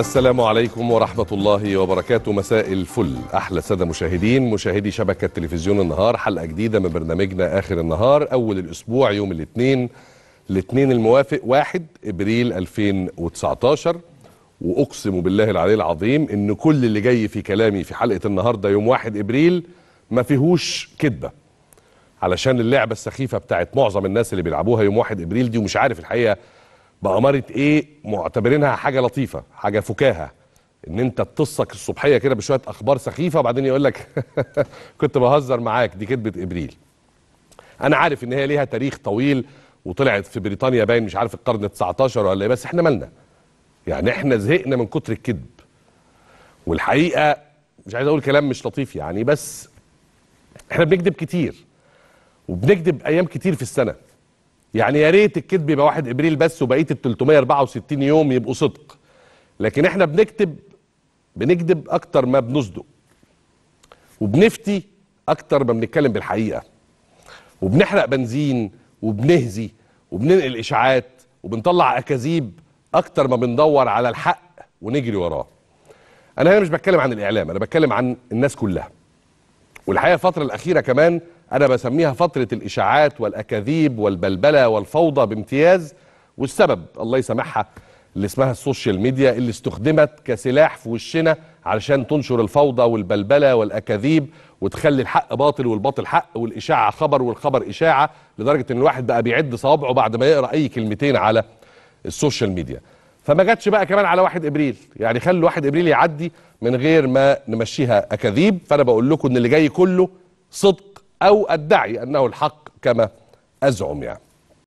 السلام عليكم ورحمة الله وبركاته مساء الفل أحلى سادة مشاهدين مشاهدي شبكة تلفزيون النهار حلقة جديدة من برنامجنا آخر النهار أول الأسبوع يوم الاثنين الاثنين الموافق 1 إبريل 2019 وأقسم بالله العلي العظيم إن كل اللي جاي في كلامي في حلقة النهاردة يوم 1 إبريل ما فيهوش كدبة علشان اللعبة السخيفة بتاعت معظم الناس اللي بيلعبوها يوم 1 إبريل دي ومش عارف الحقيقة بأمارة ايه معتبرينها حاجه لطيفه حاجه فكاهه ان انت تطصك الصبحيه كده بشويه اخبار سخيفه وبعدين يقول لك كنت بهزر معاك دي كذبه ابريل انا عارف ان هي ليها تاريخ طويل وطلعت في بريطانيا باين مش عارف القرن 19 ولا ايه بس احنا مالنا يعني احنا زهقنا من كتر الكذب والحقيقه مش عايز اقول كلام مش لطيف يعني بس احنا بنكذب كتير وبنكذب ايام كتير في السنه يعني يا ريت الكذب يبقى 1 ابريل بس وبقيه ال 364 يوم يبقوا صدق لكن احنا بنكتب بنكذب اكتر ما بنصدق وبنفتي اكتر ما بنتكلم بالحقيقه وبنحرق بنزين وبنهزي وبننقل اشاعات وبنطلع اكاذيب اكتر ما بندور على الحق ونجري وراه انا هنا مش بتكلم عن الاعلام انا بتكلم عن الناس كلها والحقيقه الفتره الاخيره كمان أنا بسميها فترة الإشاعات والأكاذيب والبلبلة والفوضى بامتياز والسبب الله يسامحها اللي اسمها السوشيال ميديا اللي استخدمت كسلاح في وشنا علشان تنشر الفوضى والبلبلة والأكاذيب وتخلي الحق باطل والباطل حق والإشاعة خبر والخبر إشاعة لدرجة إن الواحد بقى بيعد صوابعه بعد ما يقرأ أي كلمتين على السوشيال ميديا فما جاتش بقى كمان على 1 ابريل يعني خلوا 1 ابريل يعدي من غير ما نمشيها اكاذيب فانا بقول لكم ان اللي جاي كله صدق أو أدعي أنه الحق كما أزعم يعني